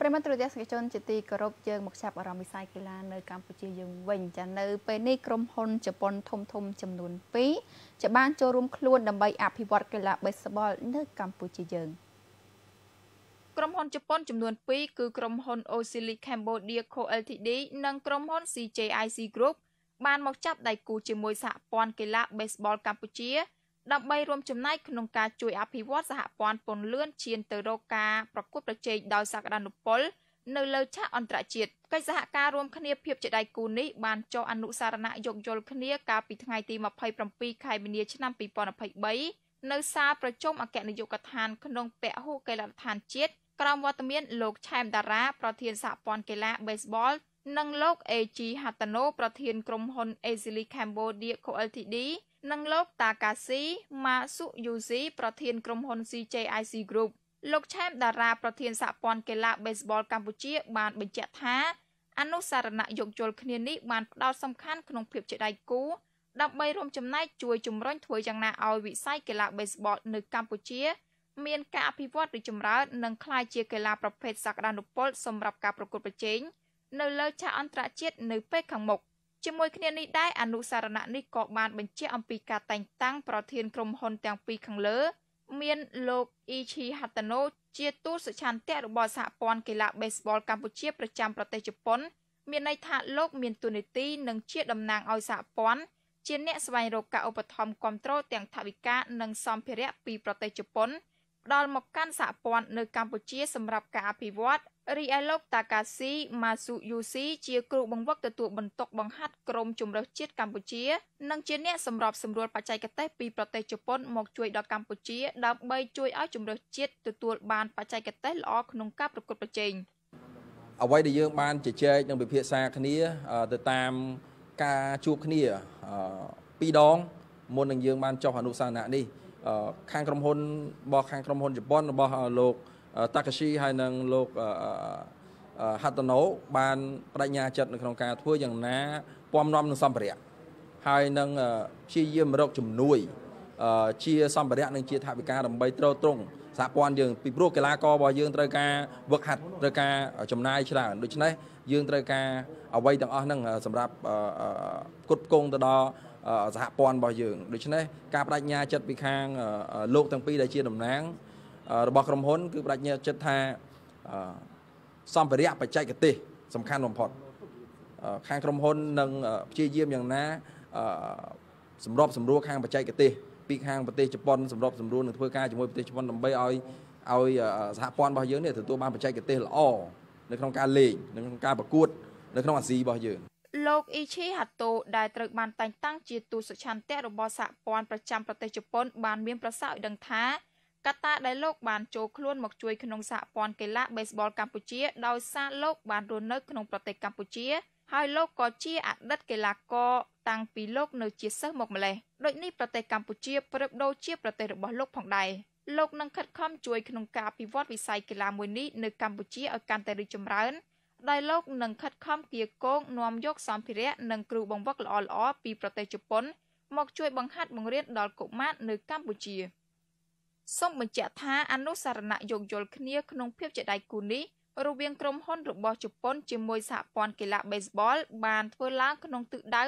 ប្រិមត្តរយៈសកម្មជនជាទីគោរពយើងមកចាប់អារម្មណ៍វិស័យកីឡានៅកម្ពុជាយើងវិញចានៅពេលនេះក្រុមហ៊ុនជប៉ុន ធំធំចំនួន2จะបាន ចូលរួមខ្លួនដើម្បីអភិវឌ្ឍកីឡា Baseball នៅកម្ពុជាយើង។ក្រុមហ៊ុនជប៉ុនចំនួន2គឺក្រុមហ៊ុន Osili Cambodia Co Ltd និង ក្រុមហ៊ុន CJIC Group បានមកចាប់ដៃគូជាមួយសហព័ន្ធកីឡា Baseball កម្ពុជាដើម្បីរួមចំណែកក្នុងការជួយអភិវឌ្ឍសហព័ន្ធពន្លឿនឈានទៅរកការប្រកួតប្រជែងដោយសក្តានុពលនៅលើឆាកអន្តរជាតិកិច្ចសហការរួមគ្នាភាពជាដៃគូនេះបានចុះអនុសារណៈយោគយល់គ្នាកាលពីថ្ងៃទី27ខែមីនាឆ្នាំ2023នៅសាលប្រជុំអគ្គនាយកដ្ឋានក្នុងពហុកីឡដ្ឋានជាតិក្រោមវត្តមានលោកឆែមតារាប្រធានសហព័ន្ធកីឡា Baseball និងលោក AG ហាតាណូប្រធានក្រុមហ៊ុន Azili Cambodia Co Ltd និងលោកតាកាស៊ីម៉ាស៊ូយូស៊ីប្រធានក្រុមហ៊ុន CJIC Group លោកឆែមតារាប្រធានសហព័ន្ធកីឡា Baseball កម្ពុជា បានបញ្ជាក់ថា អនុសារណៈយោគយល់គ្នានេះបានផ្ដោតសំខាន់ក្នុងភាពជាដៃគូដើម្បីរួមចំណែកជួយជំរុញធ្វើយ៉ាងណាឲ្យវិស័យកីឡា Baseball នៅកម្ពុជាមានការអភិវឌ្ឍរីចម្រើននិងក្លាយជាកីឡាប្រភេទសក្តានុពលសម្រាប់ការប្រកួតប្រជែងនៅលើឆាកអន្តរជាតិនៅពេលខាងមុខជាមួយគ្នានេះដែរអនុសារណៈនេះក៏បានបញ្ជាក់អំពីការតែងតាំងប្រធានក្រុមហ៊ុនទាំងពីរខាងលើ មានលោកអ៊ីឈីហាតាណូជាទូតសុឆន្ទៈរបស់សហព័ន្ធកីឡា Baseball កម្ពុជាប្រចាំប្រទេសជប៉ុន មានន័យថាលោកមានតួនាទីនិងជាតំណាងឲ្យសហព័ន្ធជាអ្នកស្វែងរកការឧបត្ថម្ភគ្រប់គ្រងទាំងថវិកានិងសម្ភារៈពីប្រទេសជប៉ុនផ្ដល់មកកាន់សហព័ន្ធនៅកម្ពុជាសម្រាប់ការអភិវឌ្ឍរីឯលោកតាកាស៊ីម៉ាស៊ូយូស៊ីជាគ្រូបង្វឹកទទួលបន្ទុកបង្ហាត់ក្រុមជំរើសជាតិកម្ពុជានិងជាអ្នកសម្របសម្រួលបច្ចេកទេសពីប្រទេសជប៉ុនមកជួយដល់កម្ពុជាដើម្បីជួយឲ្យជំរើសជាតិទទួល បាន បច្ចេកទេសល្អក្នុងការប្រកួតប្រជែងអ្វីដែលយើង បានជជែកនិងពិភាក្សាគ្នា ទៅតាមការជួបគ្នាពីរដងមុននឹងយើងបានចុះអនុសាសនៈនេះខាងក្រុមហ៊ុនរបស់ខាងក្រុមហ៊ុនជប៉ុនរបស់លោកតាកាស៊ីហើយនិងលោកហតណូបានបដិញ្ញាចិត្តនៅក្នុងការធ្វើយ៉ាងណាពំនាំនឹងសម្ភារៈហើយនឹងព្យាយាមរកជំនួយជាសម្ភារៈនិងជាថវិកាដើម្បីទ្រទ្រង់សហព័ន្ធយើងពីព្រោះកីឡាកររបស់យើងត្រូវការវឹកហាត់ត្រូវការចំណាយច្រើនដូច្នេះយើងត្រូវការអ្វីទាំងអស់ហ្នឹងសម្រាប់គ្រប់គងទៅដល់សហព័ន្ធរបស់យើងដូច្នេះការបដិញ្ញាចិត្តពីខាង លោកទាំងពីរដែលជាតំណាងរបស់ក្រុមហ៊ុន គឺបដិញ្ញាចិត្តថាសម្ភារៈបច្ចេកទេស សំខាន់បំផុតខាងក្រុមហ៊ុននឹងព្យាយាមយ៉ាងណាសម្របសម្រួលខាងបច្ចេកទេសពីខាងប្រទេសជប៉ុនសម្របសម្រួលនឹងធ្វើការជាមួយប្រទេសជប៉ុនដើម្បីឲ្យឲ្យសហព័ន្ធរបស់យើងនេះទទួលបានបច្ចេកទេសល្អនៅក្នុងការលេងនៅក្នុងការប្រកួត នៅក្នុងអាស៊ីរបស់យើងលោកអ៊ីឈីហាតូ ដែលត្រូវបានតែងតាំងជាទូតសុឆន្ទៈរបស់សហព័ន្ធប្រចាំប្រទេសជប៉ុនបានមានប្រសាសន៍ឲ្យដឹងថាកត្តាដែលលោកបានចូលខ្លួនមកជួយក្នុងសហព័ន្ធកីឡា Baseball កម្ពុជាដោយសារលោកបានរស់នៅក្នុងប្រទេសកម្ពុជាហើយលោកក៏ជាអតីតកីឡាករតាំងពីលោកនៅជាសិស្សមកម្លេះដូចនេះប្រទេសកម្ពុជាប្រៀបដូចជាប្រទេសរបស់លោកផងដែរលោកនឹងខិតខំជួយក្នុងការអភិវឌ្ឍវិស័យកីឡាមួយនេះនៅកម្ពុជាឲ្យកាន់តែរីកចម្រើនដោយលោកនឹងខិតខំគៀកងនាំយកសម្ភារៈនិងគ្រូបង្វឹកល្អៗពីប្រទេសជប៉ុនមកជួយបង្ហាត់បង្រៀនដល់កុមារនៅកម្ពុជា។សូមបញ្ជាក់ថាអនុសារណៈយោគយល់គ្នាក្នុងភាពជាដៃគូនេះរវាងក្រុមហ៊ុនរបស់ជប៉ុនជាមួយសហព័ន្ធកីឡា baseball បានធ្វើឡើងក្នុងទិសដៅ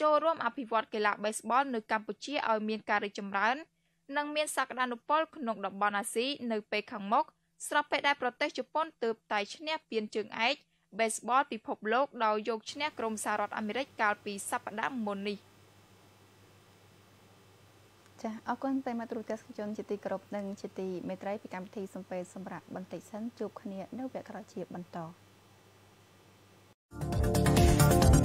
ចូលរួមអភិវឌ្ឍកីឡា baseball នៅកម្ពុជាឲ្យមានការរីកចម្រើននិងមានសក្តានុពលក្នុងតំបន់អាស៊ីនៅពេលខាងមុខស្របពេលដែលប្រទេសជប៉ុនទើបតែឈ្នះពានជើងឯក baseball ពិភពលោកដោយយកឈ្នះក្រុមសហរដ្ឋអាមេរិកកាលពីសប្តាហ៍មុននេះ។ចាអរគុណតែមកទ្រុទេសជនជាទីគោរពនិងជាទីមេត្រីពីកម្មវិធី សំពេសម្រាប់បន្តិចសិនជួបគ្នានៅវគ្គក្រោយជាបន្ត thank you